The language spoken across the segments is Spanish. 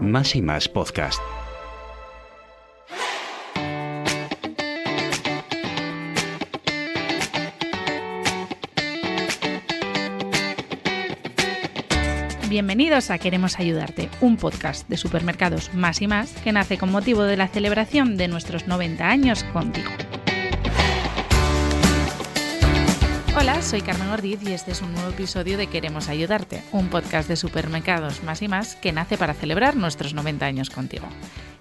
Más y más podcast. Bienvenidos a Queremos Ayudarte, un podcast de supermercados más y más que nace con motivo de la celebración de nuestros 90 años contigo. Hola, soy Carmen Ordiz y este es un nuevo episodio de Queremos Ayudarte, un podcast de supermercados más y más que nace para celebrar nuestros 90 años contigo.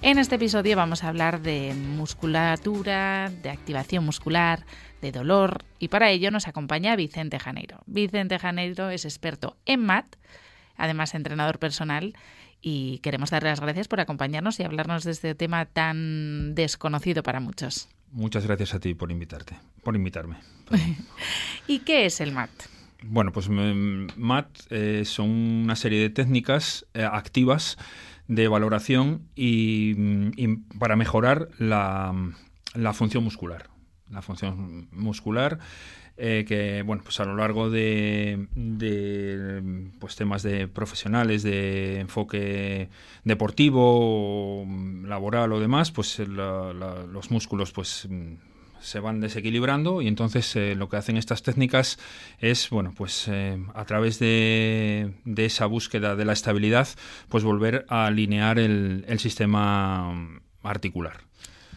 En este episodio vamos a hablar de musculatura, de activación muscular, de dolor y para ello nos acompaña Vicente Janeiro. Vicente Janeiro es experto en MAT, además entrenador personal y queremos darle las gracias por acompañarnos y hablarnos de este tema tan desconocido para muchos. Muchas gracias a ti por invitarte, por invitarme. ¿Y qué es el MAT? Bueno, pues mm, MAT eh, son una serie de técnicas eh, activas de valoración y, mm, para mejorar la función muscular. La función muscular eh, que bueno, pues a lo largo de, pues temas de profesionales, de enfoque deportivo, laboral o demás, pues los músculos pues se van desequilibrando y entonces eh, lo que hacen estas técnicas es bueno pues eh, a través de, esa búsqueda de la estabilidad pues volver a alinear el sistema articular.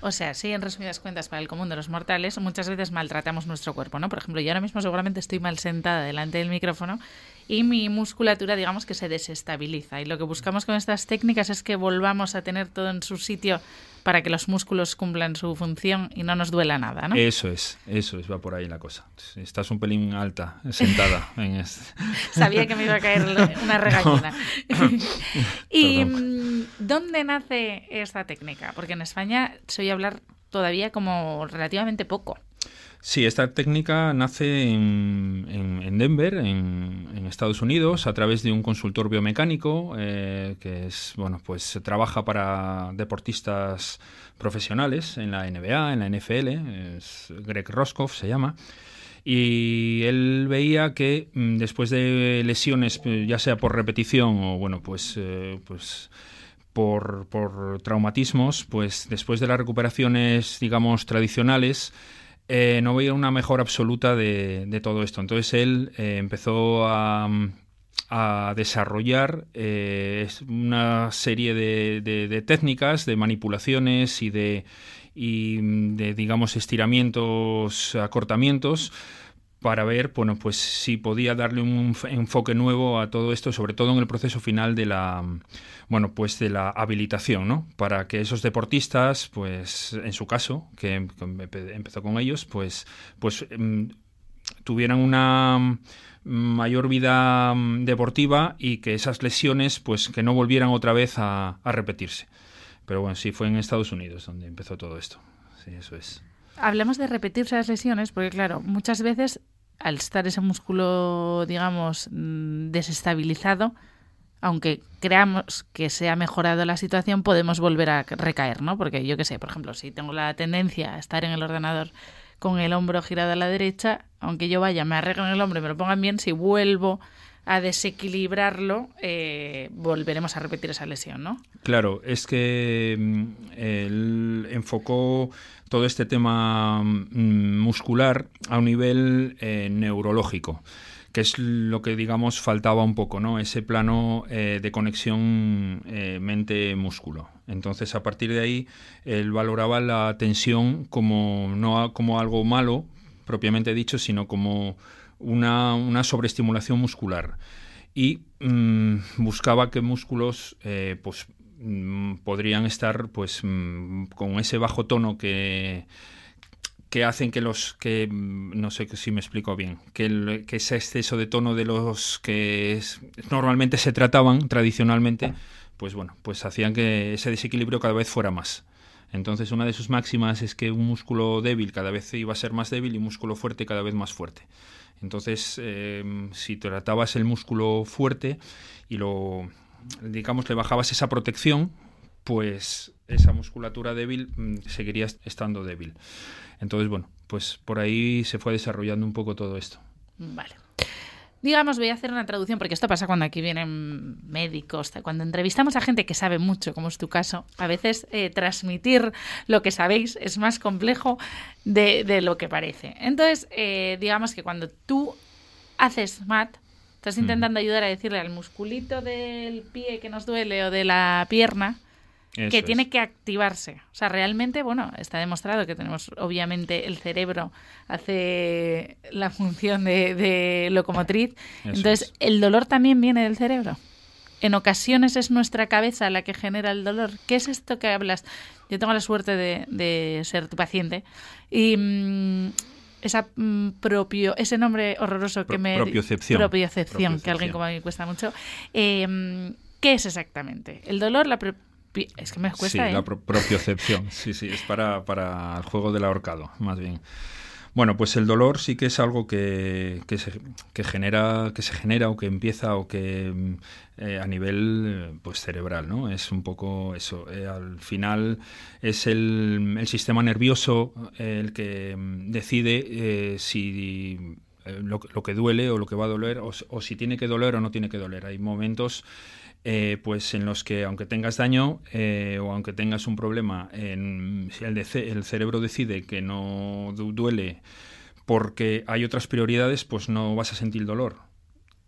O sea, sí, en resumidas cuentas, para el común de los mortales, muchas veces maltratamos nuestro cuerpo, ¿no? Por ejemplo, yo ahora mismo seguramente estoy mal sentada delante del micrófono y mi musculatura, digamos que se desestabiliza. Y lo que buscamos con estas técnicas es que volvamos a tener todo en su sitio para que los músculos cumplan su función y no nos duela nada, ¿no? Eso es, eso es, va por ahí la cosa. Estás un pelín alta, sentada. en este. Sabía que me iba a caer una regañona. y ¿Dónde nace esta técnica? Porque en España se oye hablar todavía como relativamente poco. Sí, esta técnica nace en, Denver, en, Estados Unidos, a través de un consultor biomecánico eh, que es, bueno, pues trabaja para deportistas profesionales en la NBA, en la NFL, es Greg Roscoff se llama. Y él veía que mm, después de lesiones, eh, ya sea por repetición o bueno, pues, eh, pues por, por traumatismos, pues después de las recuperaciones, digamos, tradicionales, eh, no veía una mejora absoluta de, de todo esto. Entonces él eh, empezó a, desarrollar eh, una serie de, técnicas, de manipulaciones y de, y mm, de digamos, estiramientos, acortamientos para ver bueno, pues, si podía darle un enfoque nuevo a todo esto, sobre todo en el proceso final de la, bueno, pues de la habilitación, ¿no? para que esos deportistas, pues en su caso, que empezó con ellos, pues, pues mm, tuvieran una mm, mayor vida mm, deportiva y que esas lesiones pues que no volvieran otra vez a, repetirse. Pero bueno, sí fue en Estados Unidos donde empezó todo esto. Sí, eso es. Hablamos de repetirse las lesiones, porque claro, muchas veces al estar ese músculo, digamos, mm, desestabilizado, aunque creamos que se ha mejorado la situación, podemos volver a recaer, ¿no? Porque yo qué sé, por ejemplo, si tengo la tendencia a estar en el ordenador con el hombro girado a la derecha, aunque yo vaya, me en el hombro y me lo pongan bien, si vuelvo a desequilibrarlo, eh, volveremos a repetir esa lesión, ¿no? Claro, es que mm, él enfocó todo este tema mm, muscular a un nivel eh, neurológico que es lo que digamos faltaba un poco, ¿no? Ese plano eh, de conexión mente-músculo. Entonces, a partir de ahí, él valoraba la tensión como no como algo malo, propiamente dicho, sino como una, una sobreestimulación muscular y mm, buscaba que músculos eh, pues, mm, podrían estar pues, mm, con ese bajo tono que, hacen que los que no sé si me explico bien que, ese exceso de tono de los que normalmente se trataban tradicionalmente pues bueno pues hacían que ese desequilibrio cada vez fuera más entonces una de sus máximas es que un músculo débil cada vez iba a ser más débil y un músculo fuerte cada vez más fuerte. Entonces, eh, si tratabas el músculo fuerte y lo, digamos, le bajabas esa protección, pues esa musculatura débil mm, seguiría estando débil. Entonces, bueno, pues por ahí se fue desarrollando un poco todo esto. Vale digamos, voy a hacer una traducción, porque esto pasa cuando aquí vienen médicos, cuando entrevistamos a gente que sabe mucho, como es tu caso, a veces eh, transmitir lo que sabéis es más complejo de, lo que parece. Entonces, eh, digamos que cuando tú haces mat, estás intentando ayudar a decirle al musculito del pie que nos duele o de la pierna, que tiene que activarse. O sea, realmente, bueno, está demostrado que tenemos, obviamente, el cerebro hace la función de, locomotriz. Entonces, el dolor también viene del cerebro. En ocasiones es nuestra cabeza la que genera el dolor. ¿Qué es esto que hablas? Yo tengo la suerte de, ser tu paciente. Y mm, mm, propio, ese nombre horroroso que me... Propiocepción. Propiocepción, que a alguien como a mí cuesta mucho. Eh, mm, ¿Qué es exactamente? El dolor, la es que me cuesta, Sí, la ¿eh? propiocepción. sí, sí, es para, para el juego del ahorcado, más bien. Bueno, pues el dolor sí que es algo que, se, genera, que se genera o que empieza o que mm, eh, a nivel pues cerebral, ¿no? Es un poco eso. Eh, al final es el, sistema nervioso el que mm, decide si lo, que duele o lo que va a doler o si tiene que doler o no tiene que doler. Hay momentos eh, pues en los que aunque tengas daño eh, o aunque tengas un problema, en, si el, cerebro decide que no duele porque hay otras prioridades, pues no vas a sentir dolor.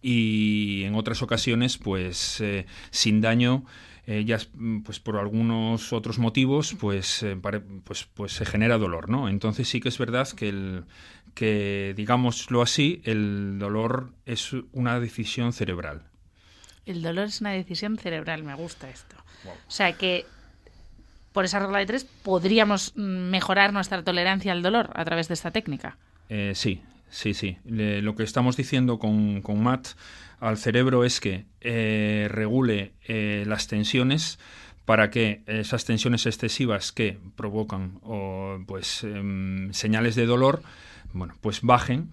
Y en otras ocasiones, pues eh, sin daño, ya, mm, pues por algunos otros motivos, pues, pues, pues, se genera dolor, ¿no? Entonces sí que es verdad que, que, digámoslo así, el dolor es una decisión cerebral el dolor es una decisión cerebral, me gusta esto. O sea que por esa regla de tres podríamos mejorar nuestra tolerancia al dolor a través de esta técnica. Eh, sí, sí, sí. lo que estamos diciendo con, Matt al cerebro es que eh, regule eh, las tensiones para que esas tensiones excesivas que provocan pues, em, señales de dolor bueno, pues bajen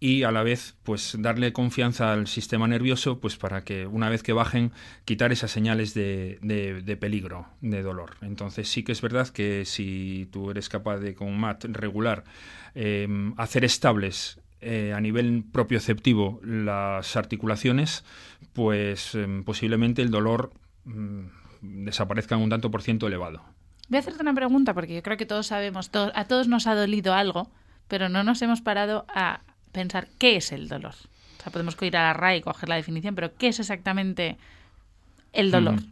y a la vez pues darle confianza al sistema nervioso pues para que una vez que bajen quitar esas señales de, peligro de dolor entonces sí que es verdad que si tú eres capaz de con MAT regular em, hacer estables eh, a nivel propioceptivo las articulaciones pues em, posiblemente el dolor mm, desaparezca en un tanto por ciento elevado voy a hacerte una pregunta porque yo creo que todos sabemos a todos nos ha dolido algo pero no nos hemos parado a pensar qué es el dolor. O sea, podemos ir a la RAE y coger la definición, pero ¿qué es exactamente el dolor? Mm.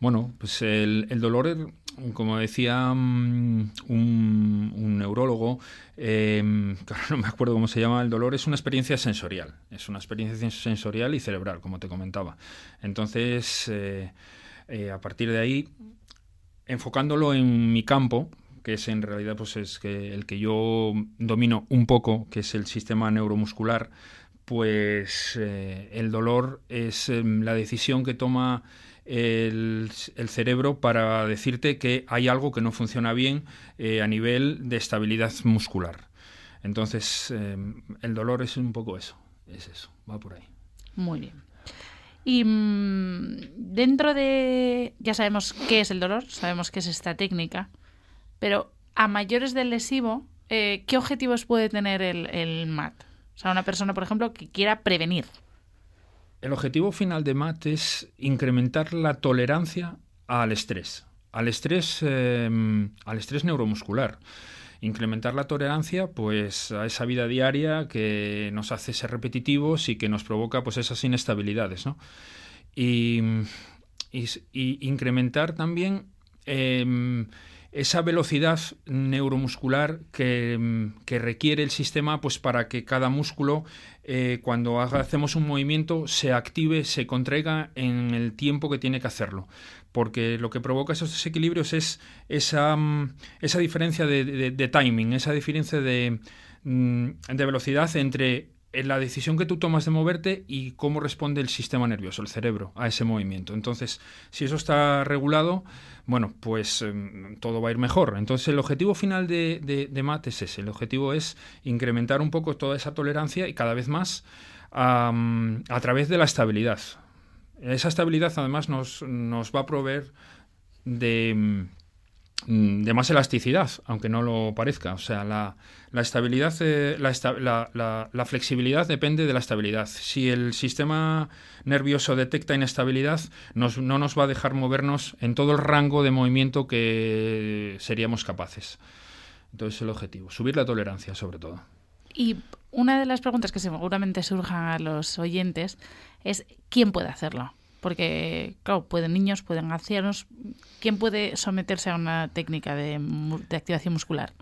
Bueno, pues el, dolor como decía mm, un, neurólogo, em, no me acuerdo cómo se llama, el dolor es una experiencia sensorial, es una experiencia sensorial y cerebral, como te comentaba. Entonces, eh, eh, a partir de ahí, enfocándolo en mi campo, que es en realidad pues es que el que yo domino un poco, que es el sistema neuromuscular, pues eh, el dolor es eh, la decisión que toma el, cerebro para decirte que hay algo que no funciona bien eh, a nivel de estabilidad muscular. Entonces, el dolor es un poco eso, es eso, va por ahí. Muy bien. Y mm, dentro de, ya sabemos qué es el dolor, sabemos qué es esta técnica, pero a mayores del lesivo, eh, ¿qué objetivos puede tener el, MAT? O sea, una persona, por ejemplo, que quiera prevenir. El objetivo final de MAT es incrementar la tolerancia al estrés, al estrés, em, al estrés neuromuscular. Incrementar la tolerancia pues, a esa vida diaria que nos hace ser repetitivos y que nos provoca pues, esas inestabilidades. ¿no? Y, incrementar también em, esa velocidad neuromuscular que, requiere el sistema pues para que cada músculo eh, cuando hacemos un movimiento se active, se contraiga en el tiempo que tiene que hacerlo. Porque lo que provoca esos desequilibrios es esa, mm, esa diferencia de, timing, esa diferencia de, mm, de velocidad entre en la decisión que tú tomas de moverte y cómo responde el sistema nervioso, el cerebro, a ese movimiento. Entonces, si eso está regulado, bueno, pues em, todo va a ir mejor. Entonces, el objetivo final de, de, MAT es ese. El objetivo es incrementar un poco toda esa tolerancia y cada vez más a través de la estabilidad. Esa estabilidad, además, nos va a proveer de em, Mm, de más elasticidad, aunque no lo parezca. O sea, la, la estabilidad, eh, la, la, la, flexibilidad depende de la estabilidad. Si el sistema nervioso detecta inestabilidad, no nos va a dejar movernos en todo el rango de movimiento que seríamos capaces. Entonces, el objetivo, subir la tolerancia, sobre todo. Y una de las preguntas que seguramente surjan a los oyentes es: ¿quién puede hacerlo? Porque, claro, pueden niños, pueden ancianos. ¿Quién puede someterse a una técnica de, activación muscular?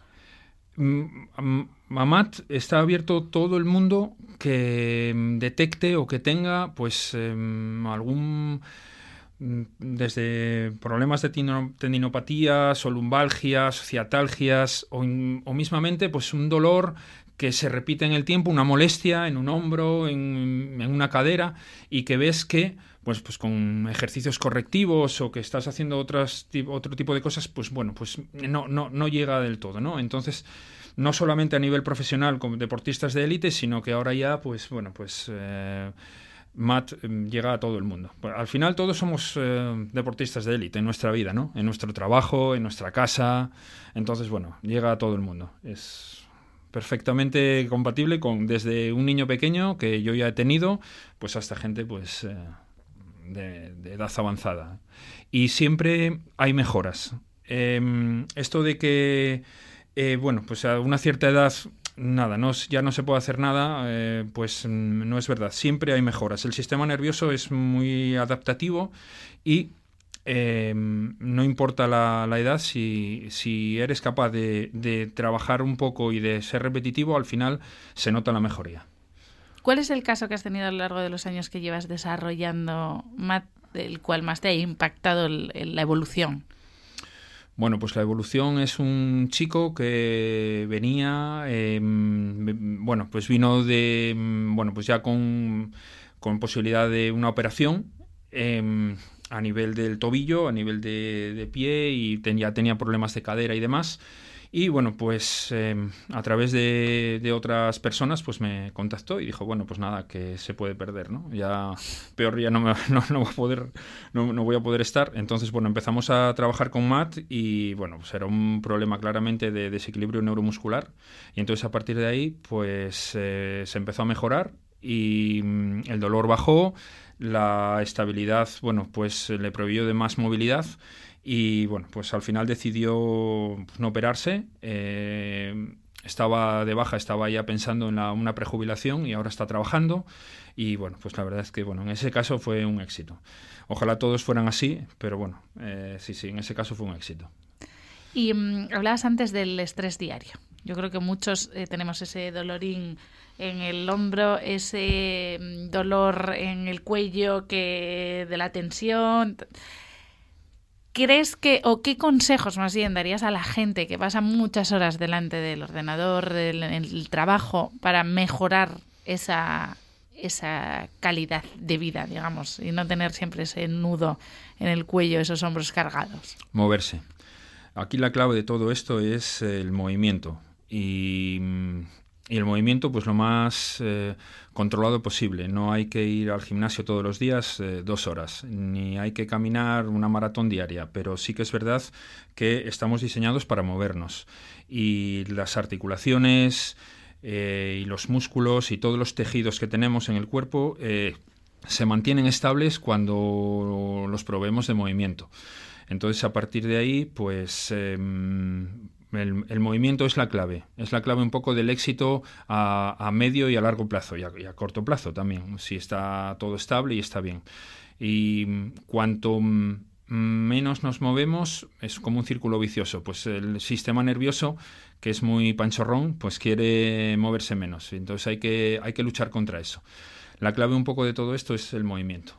Mm, Mamat está abierto todo el mundo que mm, detecte o que tenga pues em, algún mm, desde problemas de tendinopatías solumbalgias, ciatalgias o, o, mismamente pues un dolor que se repite en el tiempo, una molestia en un hombro, en, una cadera, y que ves que pues, pues, con ejercicios correctivos o que estás haciendo otras, otro tipo de cosas, pues bueno, pues no, no, no llega del todo, ¿no? Entonces, no solamente a nivel profesional con deportistas de élite, sino que ahora ya, pues bueno, pues... Eh, Matt em, llega a todo el mundo. Al final todos somos eh, deportistas de élite en nuestra vida, ¿no? En nuestro trabajo, en nuestra casa. Entonces, bueno, llega a todo el mundo. Es perfectamente compatible con desde un niño pequeño que yo ya he tenido, pues hasta gente pues eh, de, edad avanzada. Y siempre hay mejoras. Em, esto de que, eh, bueno, pues a una cierta edad nada, no, ya no se puede hacer nada, eh, pues no es verdad. Siempre hay mejoras. El sistema nervioso es muy adaptativo y Em, no importa la, edad, si, eres capaz de, trabajar un poco y de ser repetitivo, al final se nota la mejoría. ¿Cuál es el caso que has tenido a lo largo de los años que llevas desarrollando, el cual más te ha impactado la evolución? Bueno, pues la evolución es un chico que venía, em, bueno, pues vino de, em, bueno, pues ya con, posibilidad de una operación a nivel del tobillo, a nivel de, pie y ya tenía problemas de cadera y demás. Y bueno, pues em, a través de, otras personas pues me contactó y dijo, bueno, pues nada, que se puede perder, ¿no? Ya peor ya no, no, no voy, a poder, no, voy a poder estar. Entonces, bueno, empezamos a trabajar con Matt y bueno, pues era un problema claramente de desequilibrio neuromuscular. Y entonces a partir de ahí pues eh, se empezó a mejorar y mm, el dolor bajó, la estabilidad, bueno, pues eh, le prohibió de más movilidad y bueno, pues al final decidió no operarse. Eh, estaba de baja, estaba ya pensando en una prejubilación y ahora está trabajando. Y bueno, pues la verdad es que bueno, en ese caso fue un éxito. Ojalá todos fueran así, pero bueno, eh, sí, sí, en ese caso fue un éxito. Y mm, hablabas antes del estrés diario. Yo creo que muchos eh, tenemos ese dolorín en el hombro, ese mm, dolor en el cuello que de la tensión. ¿Crees que, o qué consejos más bien darías a la gente que pasa muchas horas delante del ordenador, del, el trabajo, para mejorar esa, esa calidad de vida, digamos, y no tener siempre ese nudo en el cuello, esos hombros cargados? Moverse. Aquí la clave de todo esto es el movimiento y, el movimiento pues lo más eh, controlado posible. No hay que ir al gimnasio todos los días eh, dos horas, ni hay que caminar una maratón diaria, pero sí que es verdad que estamos diseñados para movernos y las articulaciones eh, y los músculos y todos los tejidos que tenemos en el cuerpo se mantienen estables cuando los probemos de movimiento. Entonces, a partir de ahí, pues em, el, movimiento es la clave, es la clave un poco del éxito a, medio y a largo plazo y a, corto plazo también, si está todo estable y está bien. Y cuanto menos nos movemos, es como un círculo vicioso, pues el sistema nervioso, que es muy panchorrón, pues quiere moverse menos, entonces hay que, hay que luchar contra eso. La clave un poco de todo esto es el movimiento.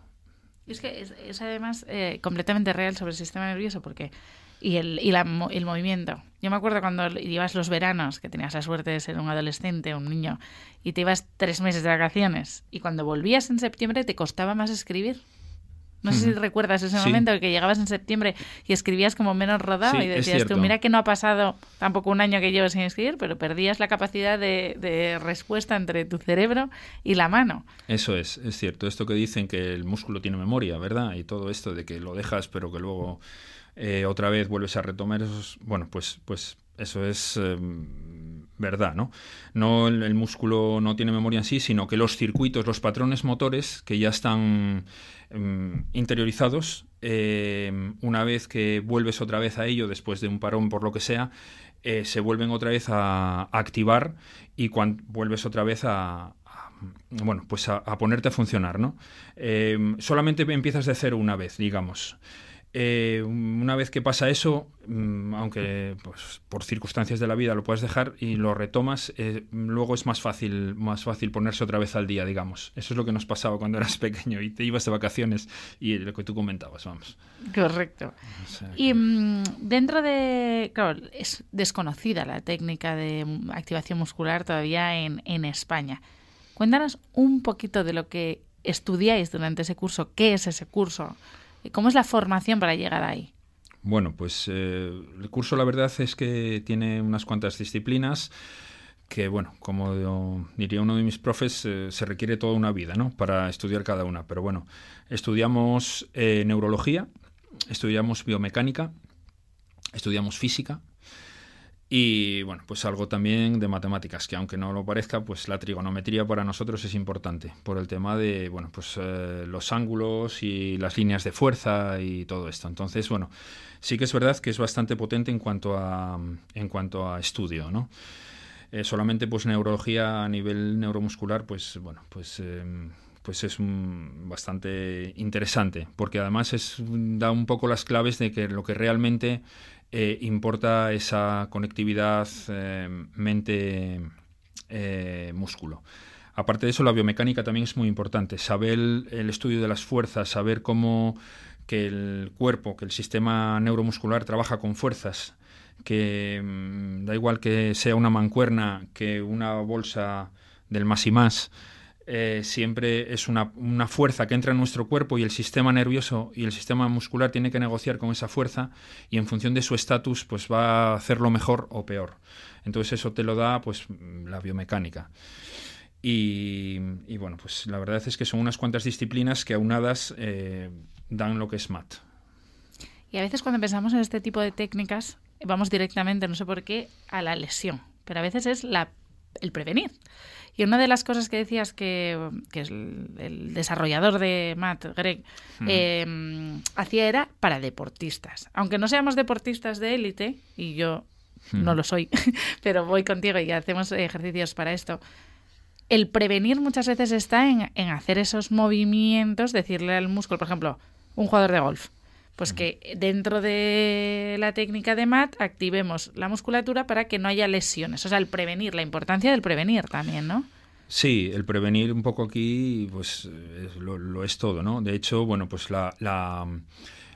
Es que es, además eh, completamente real sobre el sistema nervioso, porque y, el, y el movimiento. Yo me acuerdo cuando ibas los veranos, que tenías la suerte de ser un adolescente un niño, y te ibas tres meses de vacaciones, y cuando volvías en septiembre te costaba más escribir. No sé si recuerdas ese momento momento que llegabas en septiembre y escribías como menos rodado y decías tú, mira que no ha pasado tampoco un año que llevo sin escribir, pero perdías la capacidad de, respuesta entre tu cerebro y la mano. Eso es, es cierto. Esto que dicen que el músculo tiene memoria, ¿verdad? Y todo esto de que lo dejas pero que luego eh, otra vez vuelves a retomar esos, bueno, pues, pues eso es em, verdad, ¿no? No el, músculo no tiene memoria en sí, sino que los circuitos, los patrones motores que ya están em, interiorizados, em, una vez que vuelves otra vez a ello, después de un parón por lo que sea, eh, se vuelven otra vez a, activar y cuando vuelves otra vez a, bueno, pues a, a, ponerte a funcionar, ¿no? solamente empiezas de cero una vez, digamos eh, una vez que pasa eso, mm, aunque pues, por circunstancias de la vida lo puedes dejar y lo retomas, eh, luego es más fácil, más fácil ponerse otra vez al día, digamos. Eso es lo que nos pasaba cuando eras pequeño y te ibas de vacaciones y lo que tú comentabas, vamos. Correcto. y mm, dentro de, claro, es desconocida la técnica de activación muscular todavía en, en España. Cuéntanos un poquito de lo que estudiáis durante ese curso, qué es ese curso. ¿Cómo es la formación para llegar ahí? Bueno, pues eh, el curso la verdad es que tiene unas cuantas disciplinas que, bueno, como diría uno de mis profes, eh, se requiere toda una vida ¿no? para estudiar cada una. Pero bueno, estudiamos eh, neurología, estudiamos biomecánica, estudiamos física, y bueno, pues algo también de matemáticas, que aunque no lo parezca, pues la trigonometría para nosotros es importante por el tema de, bueno, pues eh, los ángulos y las líneas de fuerza y todo esto. Entonces, bueno, sí que es verdad que es bastante potente en cuanto a, en cuanto a estudio, ¿no? Eh, solamente pues neurología a nivel neuromuscular, pues bueno, pues... Eh, pues es bastante interesante, porque además es, da un poco las claves de que lo que realmente eh, importa esa conectividad eh, mente-músculo. Eh, Aparte de eso, la biomecánica también es muy importante. Saber el estudio de las fuerzas, saber cómo que el cuerpo, que el sistema neuromuscular trabaja con fuerzas, que mm, da igual que sea una mancuerna, que una bolsa del más y más, eh, siempre es una, fuerza que entra en nuestro cuerpo y el sistema nervioso y el sistema muscular tiene que negociar con esa fuerza y en función de su estatus pues va a hacerlo mejor o peor. Entonces eso te lo da pues la biomecánica. Y, bueno, pues la verdad es que son unas cuantas disciplinas que aunadas eh, dan lo que es MAT. Y a veces cuando pensamos en este tipo de técnicas vamos directamente, no sé por qué, a la lesión, pero a veces es la, el prevenir y una de las cosas que decías que, que el, desarrollador de Matt Greg hmm. em, hacía era para deportistas. Aunque no seamos deportistas de élite, y yo hmm. no lo soy, pero voy contigo y hacemos ejercicios para esto el prevenir muchas veces está en, en, hacer esos movimientos, decirle al músculo, por ejemplo, un jugador de golf, pues que dentro de la técnica de MAT activemos la musculatura para que no haya lesiones. O sea, el prevenir, la importancia del prevenir también, ¿no? Sí, el prevenir un poco aquí, pues lo, es todo, ¿no? De hecho, bueno, pues la,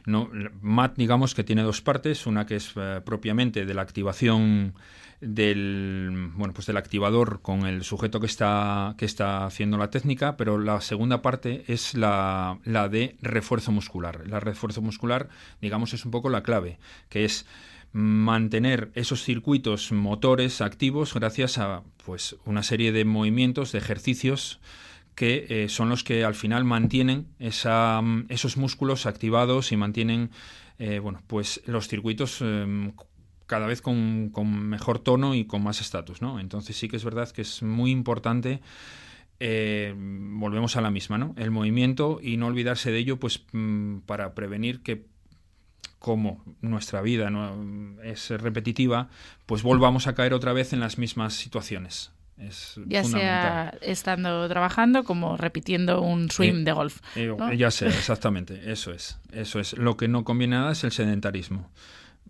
no, MAT, digamos que tiene dos partes, una que es eh, propiamente de la activación del bueno pues del activador con el sujeto que está que está haciendo la técnica pero la segunda parte es la, la de refuerzo muscular la refuerzo muscular digamos es un poco la clave que es mantener esos circuitos motores activos gracias a pues una serie de movimientos de ejercicios que eh, son los que al final mantienen esa, esos músculos activados y mantienen eh, bueno, pues los circuitos em, cada vez con, mejor tono y con más estatus, ¿no? Entonces sí que es verdad que es muy importante eh, volvemos a la misma, ¿no? El movimiento y no olvidarse de ello, pues mm, para prevenir que como nuestra vida es repetitiva, pues volvamos a caer otra vez en las mismas situaciones. ya sea estando trabajando como repitiendo un swim eh, de golf. Eh, ya sé, exactamente, eso es, eso es. Lo que no conviene nada es el sedentarismo.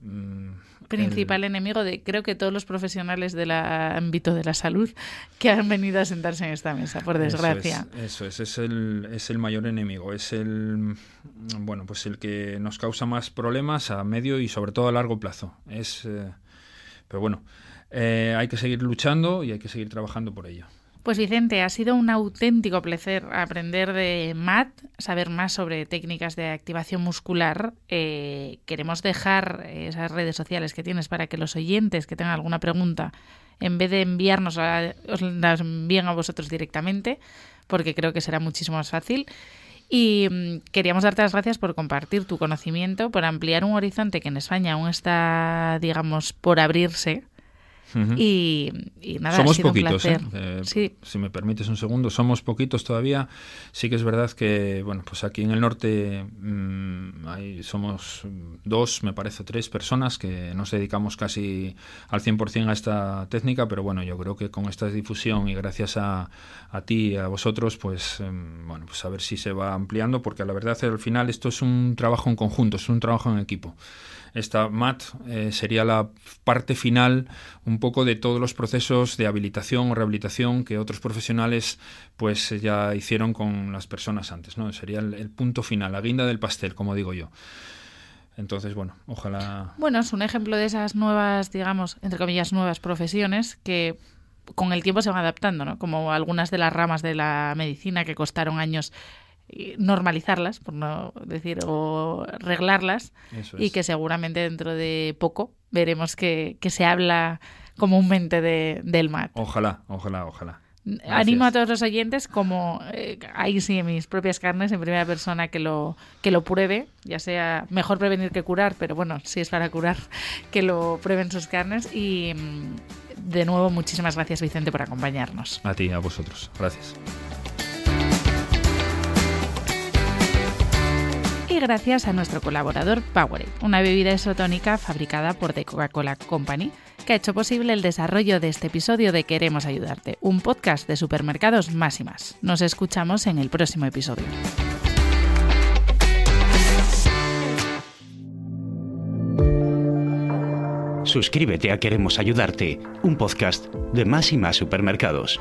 Mm, principal enemigo de creo que todos los profesionales del ámbito de la salud que han venido a sentarse en esta mesa, por desgracia. Eso es, es, el, mayor enemigo, es el bueno, pues el que nos causa más problemas a medio y sobre todo a largo plazo. Es eh, pero bueno, eh, hay que seguir luchando y hay que seguir trabajando por ello. Pues Vicente, ha sido un auténtico placer aprender de Matt, saber más sobre técnicas de activación muscular. Eh, queremos dejar eh, esas redes sociales que tienes para que los oyentes que tengan alguna pregunta, en vez de enviarnos, a, os las envíen a vosotros directamente, porque creo que será muchísimo más fácil. Y mm, queríamos darte las gracias por compartir tu conocimiento, por ampliar un horizonte que en España aún está, digamos, por abrirse y, nada, somos poquitos, ¿eh? Eh, si me permites un segundo, somos poquitos todavía. Sí que es verdad que, bueno, pues aquí en el norte mm, hay, somos dos, me parece, tres personas que nos dedicamos casi al 100% a esta técnica, pero bueno, yo creo que con esta difusión y gracias a, a ti, a vosotros, pues, em, bueno, pues a ver si se va ampliando, porque la verdad al final esto es un trabajo en conjunto, es un trabajo en equipo esta MAT eh, sería la parte final un poco de todos los procesos de habilitación o rehabilitación que otros profesionales pues eh, ya hicieron con las personas antes, ¿no? Sería el, el punto final, la guinda del pastel, como digo yo. Entonces, bueno, ojalá... Bueno, es un ejemplo de esas nuevas, digamos, entre comillas, nuevas profesiones que con el tiempo se van adaptando, ¿no? Como algunas de las ramas de la medicina que costaron años eh, normalizarlas, por no decir, o reglarlas, y que seguramente dentro de poco veremos que, se habla comúnmente del MAT. Ojalá, ojalá, ojalá. Animo a todos los oyentes, como eh, ahí sí, mis propias carnes, en primera persona que lo, que lo pruebe, ya sea mejor prevenir que curar, pero bueno, si es para curar, que lo prueben sus carnes. Y mm, de nuevo, muchísimas gracias, Vicente, por acompañarnos. A ti, a vosotros. Gracias. gracias a nuestro colaborador Powerade, una bebida isotónica fabricada por The Coca-Cola Company, que ha hecho posible el desarrollo de este episodio de Queremos Ayudarte, un podcast de supermercados más y más. Nos escuchamos en el próximo episodio. Suscríbete a Queremos Ayudarte, un podcast de más y más supermercados.